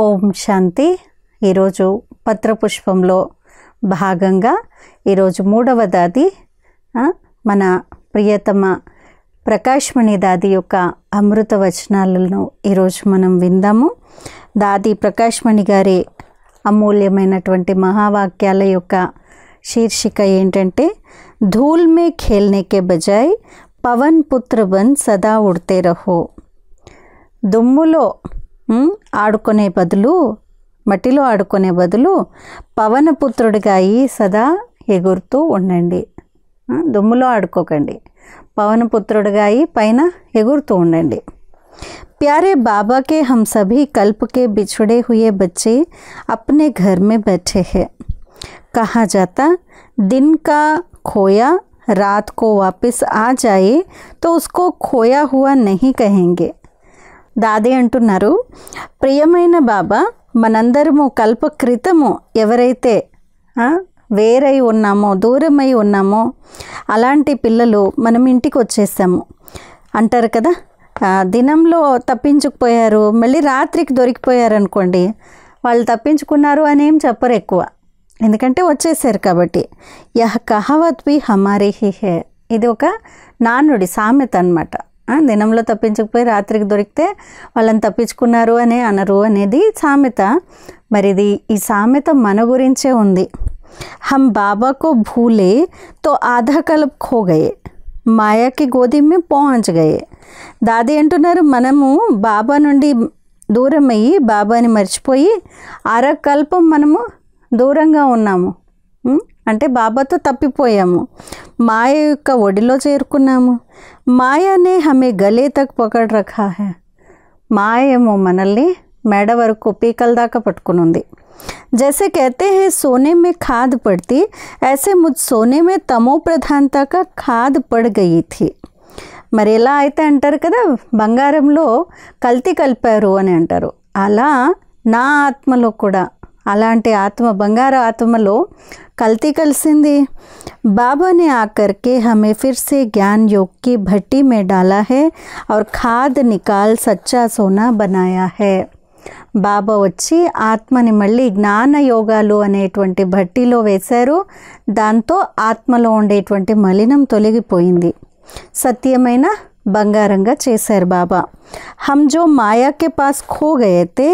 ఓం శాంతి ఈరోజు పత్రపుష్పంలో భాగంగా ఈరోజు మూడవ దాది మన ప్రియతమ ప్రకాశ్మణి దాది యొక్క అమృత వచనాలను ఈరోజు మనం విందాము దాది ప్రకాశ్మణి గారి అమూల్యమైనటువంటి మహావాక్యాల యొక్క శీర్షిక ఏంటంటే ధూల్మే ఖేల్నేకే బజాయ్ పవన్ పుత్ర బన్ సదా ఉడితే రహో దుమ్ములో ఆడుకునే బదులు మట్టిలో ఆడుకునే బదులు పవనపుత్రుడు గాయీ సదా ఎగుర్తూ ఉండండి దొమ్ములో ఆడుకోకండి పవనపుత్రుడు గాయీ పైన ఎగుర్తూ ఉండండి प्यारे बाबा के हम सभी कल्प के बिछड़े हुए बच्चे अपने घर में बैठे हैं कहा जाता दिन का खोया रात को वापस आ जाए तो उसको खोया हुआ नहीं कहेंगे దాదే అంటున్నారు ప్రియమైన బాబా మనందరము కల్ప క్రితము ఎవరైతే వేరై ఉన్నామో దూరమై ఉన్నామో అలాంటి పిల్లలు మనం ఇంటికి వచ్చేసాము అంటారు కదా దినంలో తప్పించుకుపోయారు మళ్ళీ రాత్రికి దొరికిపోయారు అనుకోండి వాళ్ళు తప్పించుకున్నారు అని ఏం చెప్పరు ఎక్కువ ఎందుకంటే వచ్చేసారు కాబట్టి యహ్ కహవత్ బి హిహే హి ఇది ఒక నానుడి సామెత అనమాట దినంలో తప్పించకపోయి రాత్రికి దొరికితే వాళ్ళని తప్పించుకున్నారు అనే అనరు అనేది సామెత మరి ఇది ఈ సామెత మన గురించే ఉంది హమ్ బాబాకు భూలే తో ఆధా కలప్ ఖో మాయాకి గోధుమ్య పోంచగయే దాది అంటున్నారు మనము బాబా నుండి దూరమయ్యి బాబాని మర్చిపోయి కల్పం మనము దూరంగా ఉన్నాము అంటే బాబాతో తప్పిపోయాము మాయ యొక్క ఒడిలో చేరుకున్నాము మాయనే హమే గలే తక్ పొగడ్ రఖా హే మాయేమో మనల్ని మెడ వరకు పీకల దాకా ఉంది జసే కహతే హే సోనే మే ఖాద్ పడ్తి ఐసే ము సోనే మే తమో ప్రధాన దాకా ఖాద్ పడ్ గయి థీ మరి ఎలా అయితే అంటారు కదా బంగారంలో కల్తీ కలిపారు అని అంటారు అలా నా ఆత్మలో కూడా అలాంటి ఆత్మ బంగారు ఆత్మలో कलती कलसिंदी बाबा ने आकर के हमें फिर से ज्ञान योग की भट्टी में डाला है और खाद निकाल सच्चा सोना बनाया है బాబా వచ్చి ఆత్మని మళ్ళీ జ్ఞాన యోగాలు అనేటువంటి భట్టిలో వేశారు దాంతో ఆత్మలో ఉండేటువంటి మలినం తొలగిపోయింది సత్యమైన बंगारंगा చేశారు बाबा हम जो माया के पास खो गए थे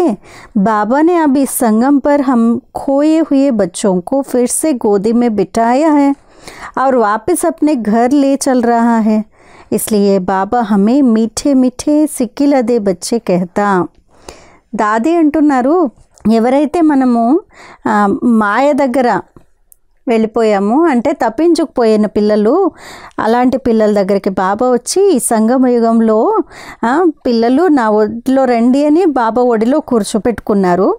बाबा ने अब इस संगम पर हम खोए हुए बच्चों को फिर से गोदी में बिठाया है और वापस अपने घर ले चल रहा है इसलिए बाबा हमें मीठे मीठे अदे बच्चे कहता दादी అంటున్నారు ఎవరైతే मनमू माया दगरा వెళ్ళిపోయాము అంటే తప్పించుకుపోయిన పిల్లలు అలాంటి పిల్లల దగ్గరికి బాబా వచ్చి ఈ సంగమ యుగంలో పిల్లలు నా ఒడిలో రండి అని బాబా ఒడిలో కూర్చోపెట్టుకున్నారు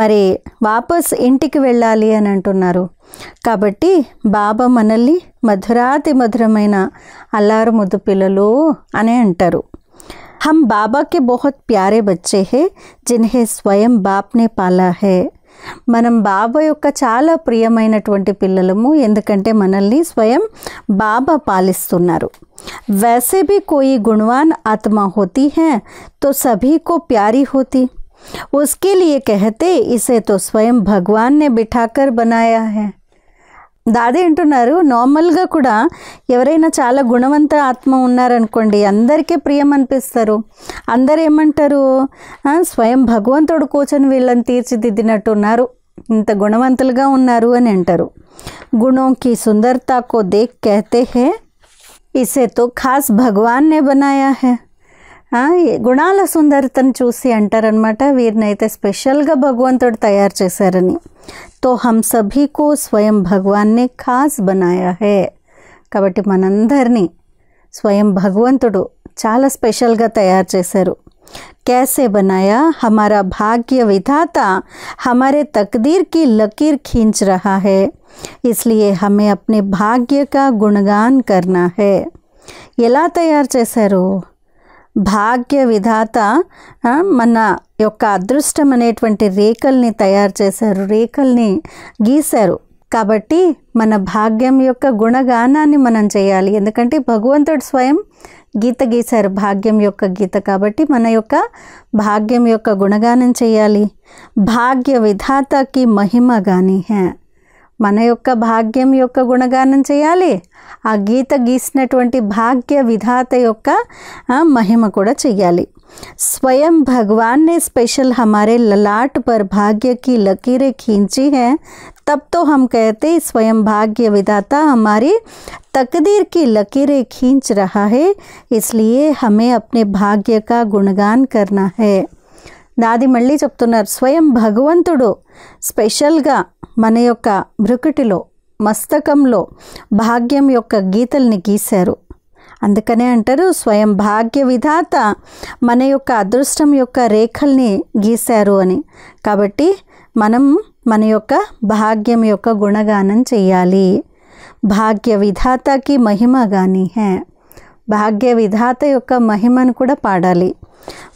మరి వాపస్ ఇంటికి వెళ్ళాలి అని అంటున్నారు కాబట్టి బాబా మనల్ని మధురాతి మధురమైన అల్లారు ముద్దు పిల్లలు అని అంటారు హం బాబాకి బహుత్ ప్యారే బచ్చే హే జిన్హే స్వయం బాప్నే పాలా హే मन బాబా యొక్క చాలా ప్రియమైనటువంటి एंकंटे मनल మనల్ని स्वयं बाबा పాలిస్తున్నారు वैसे भी कोई गुणवान आत्मा होती है तो सभी को प्यारी होती उसके लिए कहते इसे तो स्वयं भगवान ने बिठाकर बनाया है దాది అంటున్నారు నార్మల్గా కూడా ఎవరైనా చాలా గుణవంత ఆత్మ ఉన్నారనుకోండి అందరికీ ప్రియం అనిపిస్తారు అందరు ఏమంటారు స్వయం భగవంతుడు కూర్చొని వీళ్ళని తీర్చిదిద్దినట్టు ఉన్నారు ఇంత గుణవంతులుగా ఉన్నారు అని అంటారు గుణోకి సుందరతా కో దేఖ్ కహతే హే ఇసే తో ఖాస్ భగవాన్నే బనాయా హే हाँ, गुणाल सुंदरता चूसी अटारन वीरनते स्पेषल भगवंत तैयार चशार तो हम सभी को स्वयं भगवा खास बनाया है काबटे मनंदर स्वयं भगवंत चाल स्पेषल तैयार चेसर कैसे बनाया हमारा भाग्य विधाता हमारे तकदीर की लकीर खींच रहा है इसलिए हमें अपने भाग्य का गुणगान करना है ये तैयार चेसर భాగ్య విధాత మన యొక్క అదృష్టం అనేటువంటి రేఖల్ని తయారు చేశారు రేఖల్ని గీశారు కాబట్టి మన భాగ్యం యొక్క గుణగానాన్ని మనం చేయాలి ఎందుకంటే భగవంతుడు స్వయం గీత గీశారు భాగ్యం యొక్క గీత కాబట్టి మన యొక్క భాగ్యం యొక్క గుణగానం చేయాలి భాగ్య విధాతకి మహిమ కానీ హ్యా मन ओक भाग्यम యొక్క గుణగానం చేయాలి ఆ గీత గీసినటువంటి భాగ్య విధాత యొక్క మహిమ కూడా स्वयं भगवान ने स्पेशल हमारे ललाट पर भाग्य की लकीरें खींची हैं तब तो हम कहते स्वयं भाग्य विधाता हमारी तकदीर की लकीरें खींच रहा है इसलिए हमें अपने भाग्य का गुणगान करना है दादी मल्ली చెప్తున్నారు स्वयं భగవంతుడు स्पेषल మన యొక్క బ్రుకుటిలో మస్తకంలో భాగ్యం యొక్క గీతల్ని గీశారు అందుకనే అంటారు స్వయం భాగ్య విధాత మన యొక్క అదృష్టం యొక్క రేఖల్ని గీశారు అని కాబట్టి మనం మన యొక్క భాగ్యం యొక్క గుణగానం చేయాలి భాగ్య విధాతకి మహిమ కానీ హే భాగ్య విధాత యొక్క మహిమను కూడా పాడాలి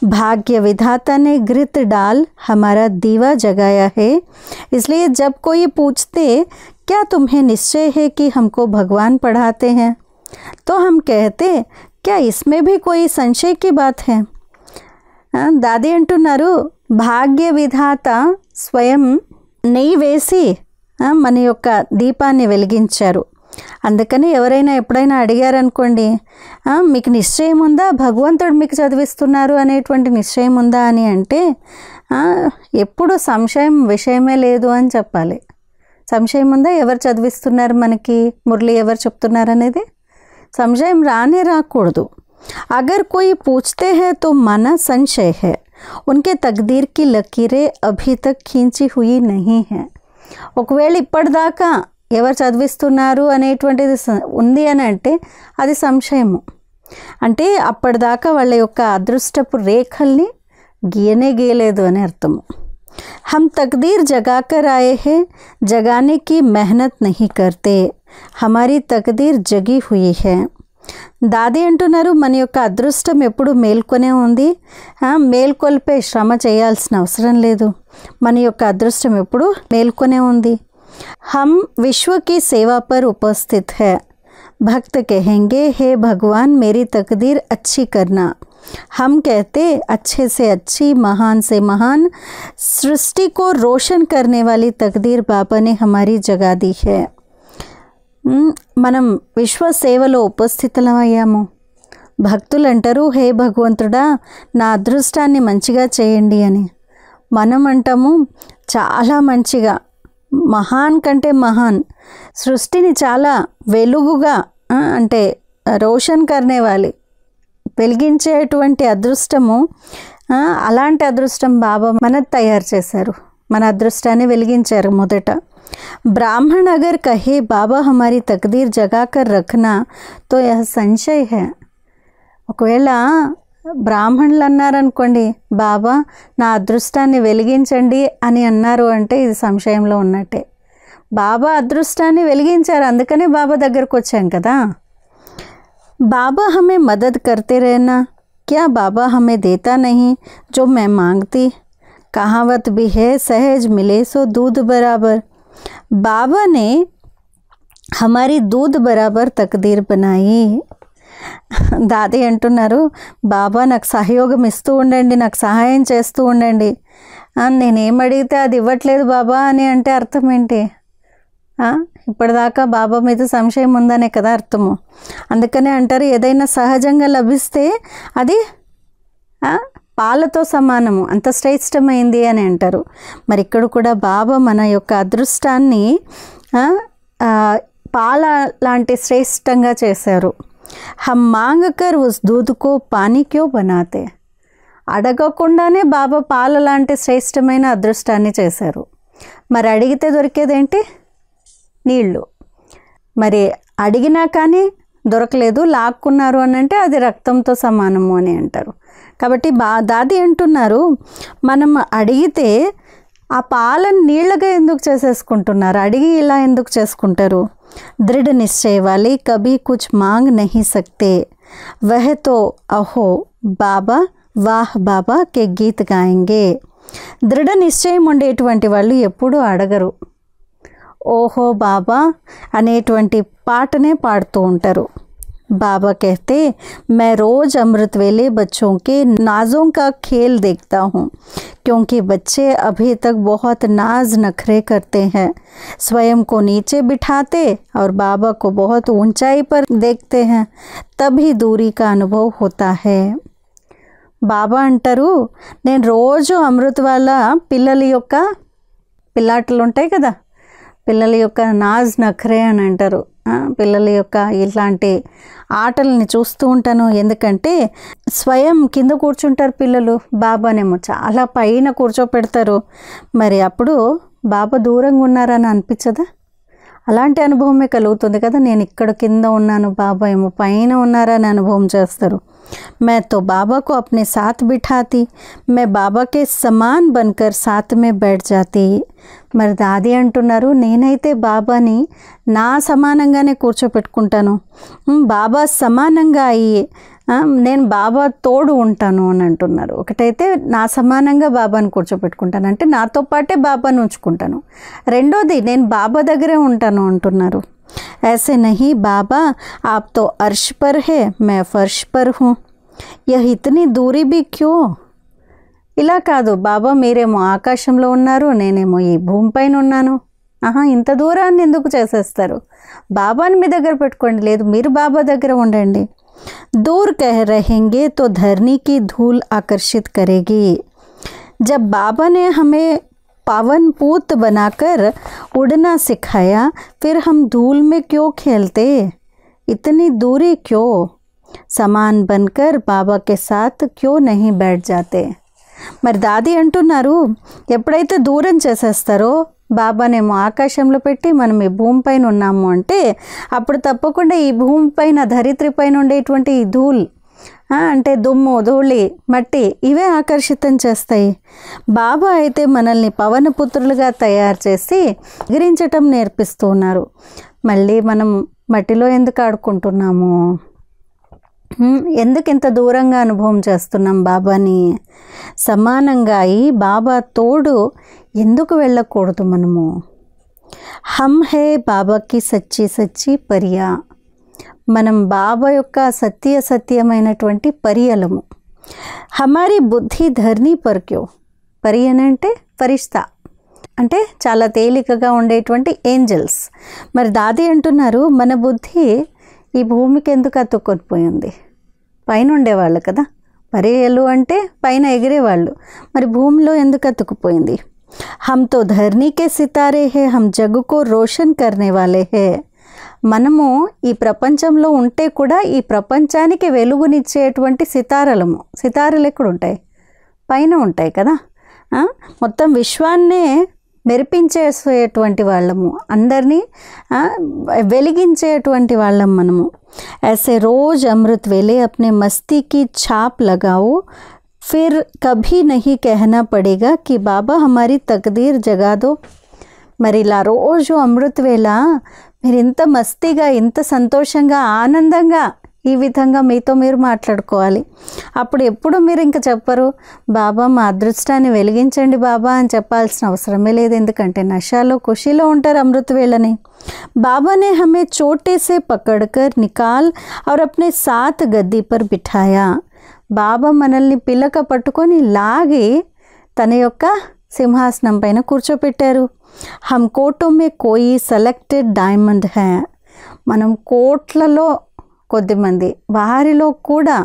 भाग्य विधाता ने घृत डाल हमारा दीवा जगाया है इसलिए जब कोई पूछते क्या तुम्हें निश्चय है कि हमको भगवान पढ़ाते हैं तो हम कहते क्या इसमें भी कोई संशय की बात है हाँ, दादी అంటున్నారు भाग्य विधाता स्वयं నెయ్యి వేసి मन యొక్క दीपाने वैगर అందుకని ఎవరైనా ఎప్పుడైనా అడిగారనుకోండి మీకు నిశ్చయం ఉందా భగవంతుడు మీకు చదివిస్తున్నారు అనేటువంటి నిశ్చయం ఉందా అని అంటే ఎప్పుడు సంశయం విషయమే లేదు అని చెప్పాలి సంశయం ఉందా ఎవరు చదివిస్తున్నారు మనకి మురళి ఎవరు చెప్తున్నారు అనేది సంశయం రానే రాకూడదు అగర్ కోయి పూछते హే తో మన సంశయ హే उनके तकदीर లకీరే అభితక్ ఖీంచి హుయి खींची హే ఒకవేళ ఇప్పటిదాకా ఎవరు చదివిస్తున్నారు అనేటువంటిది ఉంది అని అంటే అది సంశయము అంటే అప్పటిదాకా వాళ్ళ యొక్క అదృష్టపు రేఖల్ని గీయనే గీయలేదు అని అర్థము హమ్ తక్దీర్ జగాక कर आए జగానికి जगाने की मेहनत नहीं करते हमारी హే దాది అంటున్నారు మన యొక్క అదృష్టం ఎప్పుడు మేల్కొనే ఉంది మేల్కొల్పే శ్రమ చేయాల్సిన అవసరం లేదు మన యొక్క అదృష్టం ఎప్పుడు మేల్కొనే ఉంది हम विश्व की सेवा पर उपस्थित है भक्त कहेंगे हे भगवान मेरी तकदीर अच्छी करना हम कहते अच्छे से अच्छी महान से महान सृष्टि को रोशन करने वाली तकदीर बाबा ने हमारी जगा दी है మనం విశ్వ సేవలో ఉపస్థితులమయ్యాము భక్తులు అంటారు హే భగవంతుడా నా అదృష్టాన్ని మంచిగా చేయండి అని మనం అంటాము చాలా మంచిగా మహాన్ కంటే మహాన్ సృష్టిని చాలా వెలుగుగా అంటే రోషన్ కర్నేవాలి వెలిగించేటువంటి అదృష్టము అలాంటి అదృష్టం బాబా మన తయారు చేశారు మన అదృష్టాన్ని వెలిగించారు మొదట బ్రాహ్మణ్ అగర్ కహే బాబా హమారి तकदीर జగాకర్ రఖనా తో तो यह సంశయ్ ఒకవేళ ब्राह्मणलన్నారు అనుకోండి బాబా నా అదృష్టాన్ని వెలిగించండి అని అన్నారు అంటే ఇది సంశయంలో ఉన్నటే బాబా అదృష్టాన్ని వెలిగించార అందుకనే బాబా దగ్గరికి వచ్చాం కదా బాబా हमें मदद करते रहना क्या बाबा हमें देता नहीं जो मैं मांगती कहावत भी है सहज मिले सो दूध बराबर बाबा ने हमारी दूध बराबर तकदीर बनाई దాది అంటున్నారు బాబా నాకు సహయోగం ఇస్తూ ఉండండి నాకు సహాయం చేస్తూ ఉండండి నేనేం అడిగితే అది ఇవ్వట్లేదు బాబా అని అంటే అర్థం ఏంటి ఇప్పటిదాకా బాబా మీద సంశయం ఉందనే కదా అర్థము అందుకనే అంటారు ఏదైనా సహజంగా లభిస్తే అది పాలతో సమానము అంత శ్రేష్టమైంది అని అంటారు మరి ఇక్కడ కూడా బాబా మన యొక్క అదృష్టాన్ని పాల లాంటి శ్రేష్టంగా చేశారు హమ్ मांग కర్ ఉస్ दूध కో బనాతే అడగకుండానే బాబా పాలు లాంటి శ్రేష్టమైన అదృష్టాన్ని చేశారు మరి అడిగితే దొరికేదేంటి నీళ్ళు మరి అడిగినా కానీ దొరకలేదు లాక్కున్నారు అని అంటే అది రక్తంతో సమానము అని అంటారు కాబట్టి బా దాది అంటున్నారు మనం అడిగితే ఆ పాలను నీళ్ళగా ఎందుకు చేసేసుకుంటున్నారు అడిగి ఇలా ఎందుకు చేసుకుంటారు దృఢ నిశ్చయ వాలి కభీ కుచ్ మాంగ్ నహి సక్తే వహ అహో బాబా వాహ్ బాబా కే గీత్ గాయంగే దృఢ నిశ్చయం ఉండేటువంటి వాళ్ళు ఎప్పుడూ అడగరు ఓహో బాబా అనేటువంటి పాటనే పాడుతూ ఉంటారు बाबा कहते मैं रोज़ अमृत वेले बच्चों के नाजों का खेल देखता हूँ क्योंकि बच्चे अभी तक बहुत नाज नखरे करते हैं स्वयं को नीचे बिठाते और बाबा को बहुत ऊंचाई पर देखते हैं तभी दूरी का अनुभव होता है बाबा अंटरू ने రోజు अमृत वाला पिल ओका పిల్లాటలు ఉంటాయి कदा పిల్లల ओका नाज नखरे అని పిల్లల యొక్క ఇలాంటి ఆటలని చూస్తూ ఉంటాను ఎందుకంటే స్వయం కింద కూర్చుంటారు పిల్లలు బాబానేమో చాలా పైన కూర్చోపెడతారు మరి అప్పుడు బాబా దూరంగా ఉన్నారని అనిపించదా అలాంటి అనుభవమే కలుగుతుంది కదా నేను ఇక్కడ కింద ఉన్నాను బాబా ఏమో పైన ఉన్నారని అనుభవం చేస్తారు మేతో బాబాకు అప్నే సాత్ బిఠాతి మే బాబాకే సమాన్ బన్కర్ సాత్మే समान बनकर మరి దాది అంటున్నారు నేనైతే బాబాని నా సమానంగానే కూర్చోపెట్టుకుంటాను బాబా సమానంగా అయ్యి నేను బాబా తోడు ఉంటాను అని అంటున్నారు ఒకటైతే నా సమానంగా బాబాను కూర్చోపెట్టుకుంటాను అంటే నాతో పాటే బాబాను ఉంచుకుంటాను రెండోది నేను బాబా దగ్గరే ఉంటాను అంటున్నారు ఏసే నహి బాబా ఆప్తో అర్ష్ పర్ హే మే ఫర్ష్ పర్ హూ ఇతని దూరి బి క్యూ इलाका बाबा मेरेमो आकाश में ఉన్నారు నేనేమో ఈ భూమిపైన ఉన్నాను ఆహా ఇంత దూరాన్ని ఎందుకు చేసేస్తారు दर మీ దగ్గర పెట్టుకోండి లేదు మీరు दूर कह रहेंगे तो धरनी की धूल आकर्षित करेगी जब बाबा ने हमें पावन पूत बनाकर उड़ना सिखाया फिर हम धूल में क्यों खेलते इतनी दूरी क्यों समान बनकर बाबा के साथ क्यों नहीं बैठ जाते మరి దాది అంటున్నారు ఎప్పుడైతే దూరం చేసేస్తారో బాబానేమో ఆకాశంలో పెట్టి మనం ఈ భూమిపైన ఉన్నాము అంటే అప్పుడు తప్పకుండా ఈ భూమిపైన పైన ఉండేటువంటి ఈ ధూల్ అంటే దుమ్ము ధూళి మట్టి ఇవే ఆకర్షితం చేస్తాయి బాబా అయితే మనల్ని పవనపుత్రులుగా తయారు చేసి ఎగిరించటం నేర్పిస్తూ ఉన్నారు మళ్ళీ మనం మట్టిలో ఎందుకు ఆడుకుంటున్నాము ఎందుకు ఇంత దూరంగా అనుభవం చేస్తున్నాం బాబాని సమానంగా అయి బాబా తోడు ఎందుకు వెళ్ళకూడదు మనము హమ్ హే బాబాకి సచ్చి సచ్చి పర్యా మనం బాబా యొక్క సత్య సత్యమైనటువంటి పర్యలము హమారి బుద్ధి ధర్ని పర్క్యో అంటే ఫరిష్తా అంటే చాలా తేలికగా ఉండేటువంటి ఏంజల్స్ మరి దాది అంటున్నారు మన బుద్ధి ఈ భూమికి ఎందుకు అతుక్కొనిపోయింది పైన ఉండేవాళ్ళు కదా పరేయలు అంటే పైన ఎగిరేవాళ్ళు మరి భూమిలో ఎందుకు అతుక్కుపోయింది హంతో ధర్నీకే సితారే హే హం జగ్గుకో రోషన్ కర్నే వాళ్ళే హే మనము ఈ ప్రపంచంలో ఉంటే కూడా ఈ ప్రపంచానికి వెలుగునిచ్చేటువంటి సితారలము సితారలు ఎక్కడ ఉంటాయి పైన ఉంటాయి కదా మొత్తం విశ్వాన్నే మెరిపించేసేటువంటి వాళ్ళము అందరినీ వెలిగించేటువంటి వాళ్ళం మనము ఎసే రోజ్ అమృత్ वेले అప్నే మస్తీకి ఛాప్ లగావు ఫిర్ కభీ कभी కహనా పడేగా కి బాబా हमारी తక్దీర్ జగాదో మరి ఇలా రోజు వేళ మీరు ఇంత మస్తిగా ఇంత సంతోషంగా ఆనందంగా ఈ విధంగా మీతో మీరు మాట్లాడుకోవాలి అప్పుడు ఎప్పుడు మీరు ఇంకా చెప్పరు బాబా మా అదృష్టాన్ని వెలిగించండి బాబా అని చెప్పాల్సిన అవసరమే లేదు ఎందుకంటే నషాలో ఖుషీలో ఉంటారు అమృత వేళని బాబానే హమే हमें चोटे से पकड़कर निकाल और अपने साथ गद्दी బాబా మనల్ని పిల్లక పట్టుకొని లాగి తన యొక్క సింహాసనం పైన కూర్చోపెట్టారు హమ్ కోటోమే మే కోయి సెలెక్టెడ్ డైమండ్ హ్యా మనం కోట్లలో కొద్దిమంది వారిలో కూడా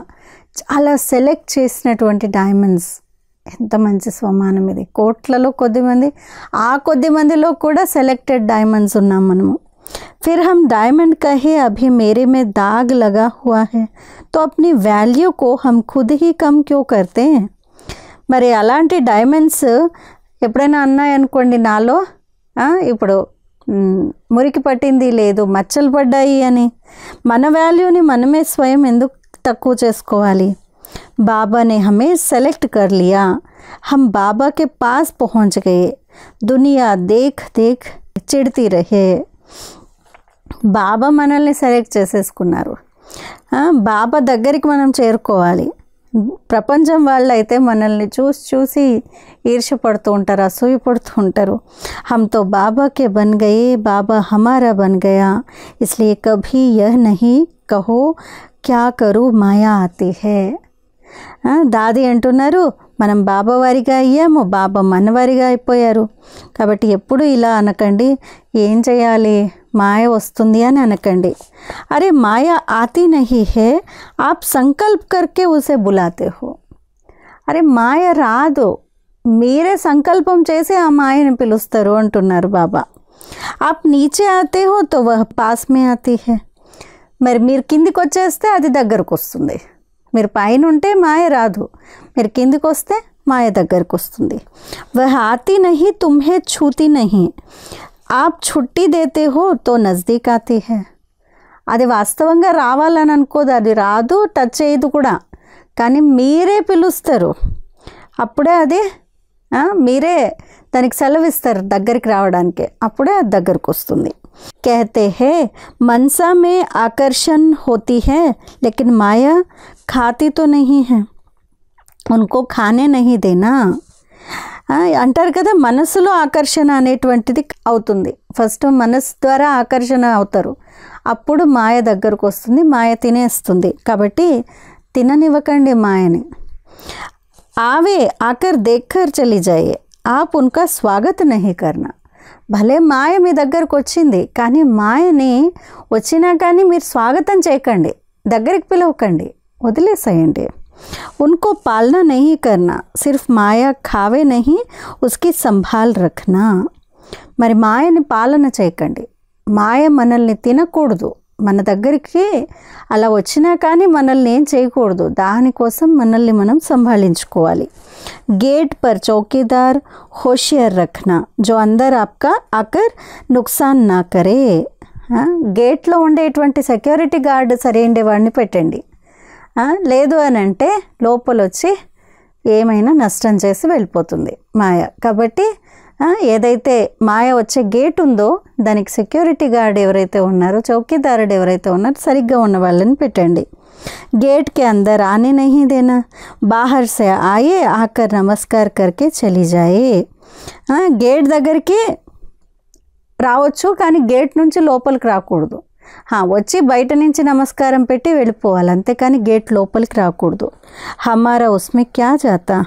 చాలా సెలెక్ట్ చేసినటువంటి డైమండ్స్ ఎంత మంచి స్వమానం ఇది కోట్లలో కొద్దిమంది ఆ కొద్దిమందిలో కూడా సెలెక్టెడ్ డైమండ్స్ ఉన్నాం మనము ఫిర్ హమ్ డైమండ్ కహే అభి మేరే మే దాగ్ లగా హువా హే తో तो వాల్యూ కో హమ్ ఖుద్ హీ కమ్ క్యూ కర్తే మరి అలాంటి డైమండ్స్ ఎప్పుడైనా అన్నాయనుకోండి నాలో ఇప్పుడు మురికి పట్టింది లేదు మచ్చలు పడ్డాయి అని మన వాల్యూని మనమే స్వయం ఎందుకు తక్కువ చేసుకోవాలి బాబాని హమే సెలెక్ట్ కర్లియా హమ్ బాబాకే పాస్ बाबा के దునియా దేఖ్ దేఖ్ दुनिया రహే బాబా మనల్ని సెలెక్ట్ చేసేసుకున్నారు బాబా దగ్గరికి మనం చేరుకోవాలి ప్రపంచం వాళ్ళు అయితే మనల్ని చూసి చూసి ఈర్ష పడుతూ ఉంటారు అసూయ పడుతూ ఉంటారు హమ్తో బాబాకే బన్ గయే బాబా హమారా బన్ గయా ఇస్లే కభీ యహ్ నహీ కహో క్యా కరు మాయా ఆతి హే దాది అంటున్నారు మనం బాబావారిగా అయ్యాము బాబా మనవారిగా అయిపోయారు కాబట్టి ఎప్పుడు ఇలా అనకండి ఏం చేయాలి మాయ వస్తుంది అని అనకండి అరే మాయ ఆతి నహి హే ఆప్ సంకల్ప్ కర్కే ఉసే బులాతే హో అరే మాయ రాదు మీరే సంకల్పం చేసి ఆ మాయని పిలుస్తారు అంటున్నారు బాబా ఆప్ నీచే ఆతే హో తో వహ్ పాస్మే ఆతి హే మరి మీరు కిందికి వచ్చేస్తే అది దగ్గరకు వస్తుంది మీరు పైన ఉంటే మాయ రాదు మీరు కిందికి వస్తే మాయ దగ్గరికి వస్తుంది వహాతి నహి తుమ్హే చూతి నహి ఆప్ చుట్టి దేతే హో తో నజదీక్ ఆతి హే అది వాస్తవంగా రావాలని అనుకోదు అది రాదు టచ్ చేయదు కూడా కానీ మీరే పిలుస్తారు అప్పుడే అది మీరే దానికి సెలవిస్తర్ దగ్గరికి రావడానికి అప్పుడే అది దగ్గరికి వస్తుంది कहते हैं मनसा में आकर्षण होती है लेकिन माया खाती तो नहीं है उनको खाने नहीं देना అంటరు కదా మనసులో ఆకర్షణ అనేది అవుతుంది ఫస్ట్ మనస్ ద్వారా ఆకర్షణ అవుతరు అప్పుడు మాయ దగ్గరికి వస్తుంది మాయ తినేస్తుంది కాబట్టి తిననివ్వకండి మాయని ఆవే आकर देखकर चली जाइए आप उनका స్వాగత్ नहीं భలే మాయ మీ దగ్గరకు వచ్చింది కానీ మాయని వచ్చినా కానీ మీరు స్వాగతం చేయకండి దగ్గరికి పిలవకండి వదిలేసేయండి ఉన్కో पालना नहीं करना సిర్ఫ్ माया खावे नहीं ఉస్కి సంభాల్ రఖనా మరి మాయని పాలన చేయకండి మాయ మనల్ని తినకూడదు మన దగ్గరికి అలా వచ్చినా కానీ మనల్ని ఏం చేయకూడదు దానికోసం మనల్ని మనం సంభాళించుకోవాలి గేట్ పర్ చౌకీదార్ హోషియర్ రఖనా జో అందర్ ఆప్కా అకర్ నుక్సాన్ నా కరే గేట్లో ఉండేటువంటి సెక్యూరిటీ గార్డ్ సరైన వాడిని పెట్టండి లేదు అని అంటే లోపలొచ్చి ఏమైనా నష్టం చేసి వెళ్ళిపోతుంది మాయ కాబట్టి ఏదైతే మాయ వచ్చే గేట్ ఉందో దానికి సెక్యూరిటీ గార్డ్ ఎవరైతే ఉన్నారో చౌకీదారుడు ఎవరైతే ఉన్నారో సరిగ్గా ఉన్న వాళ్ళని పెట్టండి గేట్కి అందరు ఆనే आने नहीं బాహర్ సే ఆయే ఆకర్ నమస్కార్ కర్కే చలి జాయి గేట్ దగ్గరికి రావచ్చు కానీ గేట్ నుంచి లోపలికి రాకూడదు వచ్చి బయట నుంచి నమస్కారం పెట్టి వెళ్ళిపోవాలి అంతేకాని గేట్ లోపలికి రాకూడదు హమారా ఉస్మే క్యా జాతా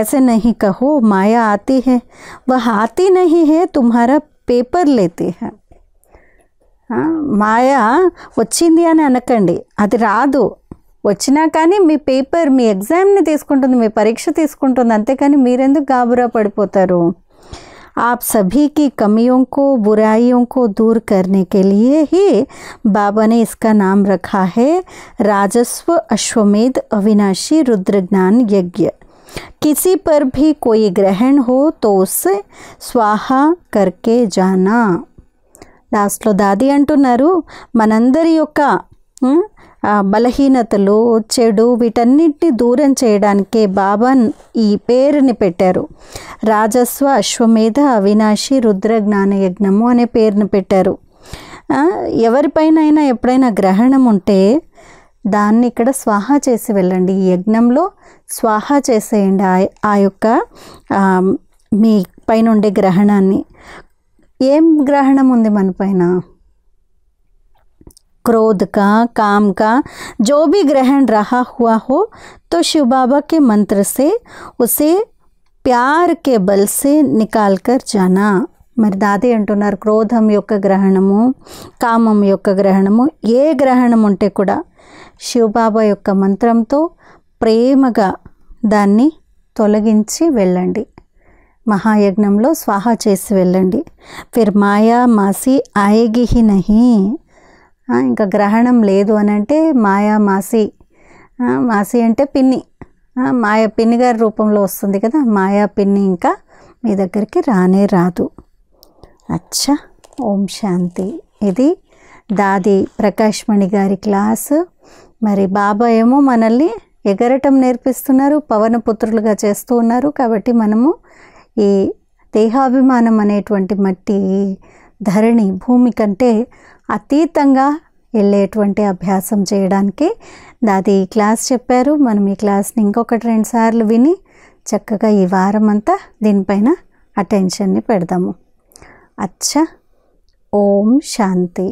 ऐसे नहीं कहो माया आती है वह आती नहीं है तुम्हारा पेपर लेती है हाँ, माया అని అనకండి अभी రాదు వచ్చినా కానీ మీ పేపర్ మీ ఎగ్జామ్ని తీసుకుంటుంది परीक्ष अंत का मेरे गाबुरा గాబరా आप सभी की कमियों को बुराइयों को दूर करने के लिए ही बाबा ने इसका नाम रखा है राजस्व अश्वमेध अविनाशी रुद्रज्ञान यज्ञ किसी पर भी कोई ग्रहण हो तो उससे స్వాహా కర్కే జానా లాస్ట్లో దాది అంటున్నారు మనందరి యొక్క బలహీనతలు చెడు వీటన్నిటిని దూరం చేయడానికే బాబాన్ ఈ పేరుని పెట్టారు రాజస్వ అశ్వమేధ అవినాశి రుద్ర జ్ఞాన యజ్ఞము అనే పేరుని పెట్టారు ఎవరిపైన అయినా ఎప్పుడైనా గ్రహణం ఉంటే దాన్ని ఇక్కడ స్వాహ చేసి వెళ్ళండి ఈ యజ్ఞంలో స్వాహ చేసేయండి ఆ యొక్క మీ పైన ఉండే గ్రహణాన్ని ఏం గ్రహణం ఉంది మన పైన क्रोध का काम का जो भी ग्रहण रहा हुआ हो तो शिव ప్యార్ కే బల్సే నికాల్ కర్ జానా మరి దాదే అంటున్నారు క్రోధం యొక్క గ్రహణము కామం యొక్క గ్రహణము ఏ గ్రహణం ఉంటే కూడా శివబాబా యొక్క మంత్రంతో ప్రేమగా దాన్ని తొలగించి వెళ్ళండి మహాయజ్ఞంలో స్వాహా చేసి వెళ్ళండి ఫిర్ మాయా మాసి ఆయగిహి నహి ఇంకా గ్రహణం లేదు అని అంటే మాయా మాసి మాసి అంటే పిన్ని మాయా పిన్ని గారి రూపంలో వస్తుంది కదా మాయా పిన్ని ఇంకా మీ దగ్గరికి రానే రాదు అచ్చా ఓం శాంతి ఇది దాది ప్రకాష్మణి గారి క్లాసు మరి బాబా ఏమో మనల్ని ఎగరటం నేర్పిస్తున్నారు పవనపుత్రులుగా చేస్తూ ఉన్నారు కాబట్టి మనము ఈ దేహాభిమానం అనేటువంటి మట్టి ధరణి భూమి కంటే అతీతంగా వెళ్ళేటువంటి అభ్యాసం చేయడానికి దాది ఈ క్లాస్ చెప్పారు మనం ఈ క్లాస్ని ఇంకొకటి రెండు సార్లు విని చక్కగా ఈ వారం అంతా దీనిపైన అటెన్షన్ని పెడదాము అచ్చా ఓం శాంతి